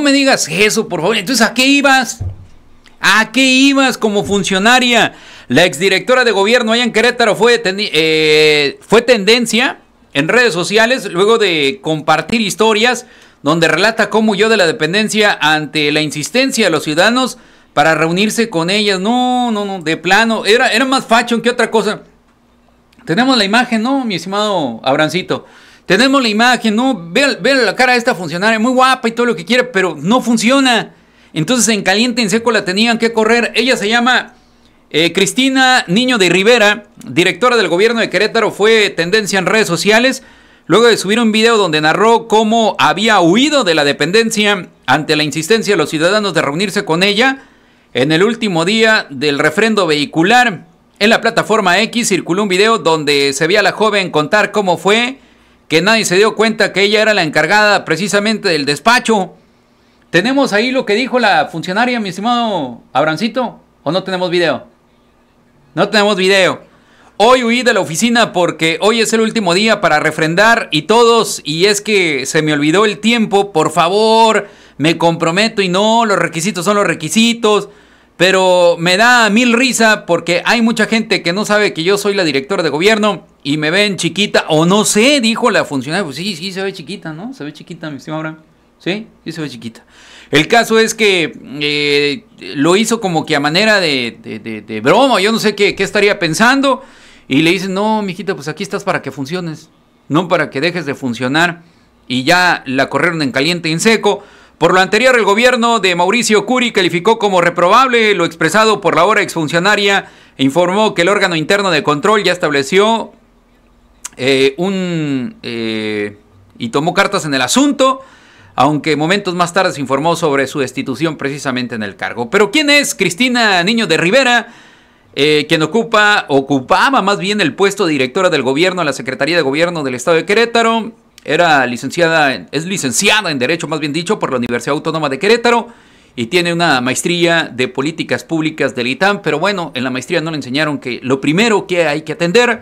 me digas eso, por favor. Entonces, ¿a qué ibas? ¿A qué ibas como funcionaria? La exdirectora de gobierno allá en Querétaro fue, eh, fue tendencia en redes sociales luego de compartir historias donde relata cómo huyó de la dependencia ante la insistencia de los ciudadanos para reunirse con ellas. No, no, no, de plano. Era, era más fashion que otra cosa. Tenemos la imagen, ¿no, mi estimado Abrancito? Tenemos la imagen, ¿no? Vean, la cara de esta funcionaria, muy guapa y todo lo que quiere, pero no funciona. Entonces en caliente, en seco la tenían que correr. Ella se llama eh, Cristina Niño de Rivera, directora del gobierno de Querétaro, fue tendencia en redes sociales. Luego de subir un video donde narró cómo había huido de la dependencia ante la insistencia de los ciudadanos de reunirse con ella en el último día del refrendo vehicular, en la plataforma X circuló un video donde se veía a la joven contar cómo fue que nadie se dio cuenta que ella era la encargada precisamente del despacho. ¿Tenemos ahí lo que dijo la funcionaria, mi estimado Abrancito? ¿O no tenemos video? No tenemos video. Hoy huí de la oficina porque hoy es el último día para refrendar y todos, y es que se me olvidó el tiempo, por favor, me comprometo y no, los requisitos son los requisitos, pero me da mil risa porque hay mucha gente que no sabe que yo soy la directora de gobierno y me ven chiquita, o no sé, dijo la funcionaria, pues sí, sí, se ve chiquita, ¿no? Se ve chiquita, mi estimado Sí, sí, se ve chiquita. El caso es que eh, lo hizo como que a manera de, broma, yo no sé qué, estaría pensando, y le dicen, no, mijita, pues aquí estás para que funciones, no para que dejes de funcionar, y ya la corrieron en caliente y en seco. Por lo anterior, el gobierno de Mauricio Curi calificó como reprobable lo expresado por la hora exfuncionaria e informó que el órgano interno de control ya estableció eh, un, eh, y tomó cartas en el asunto, aunque momentos más tarde se informó sobre su destitución precisamente en el cargo. Pero ¿quién es Cristina Niño de Rivera? Eh, quien ocupa, ocupaba más bien el puesto de directora del gobierno la Secretaría de Gobierno del Estado de Querétaro. Era licenciada, es licenciada en Derecho, más bien dicho, por la Universidad Autónoma de Querétaro y tiene una maestría de políticas públicas del ITAM, pero bueno, en la maestría no le enseñaron que lo primero que hay que atender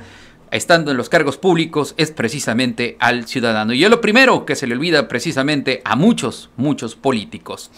estando en los cargos públicos es precisamente al ciudadano. Y es lo primero que se le olvida precisamente a muchos, muchos políticos.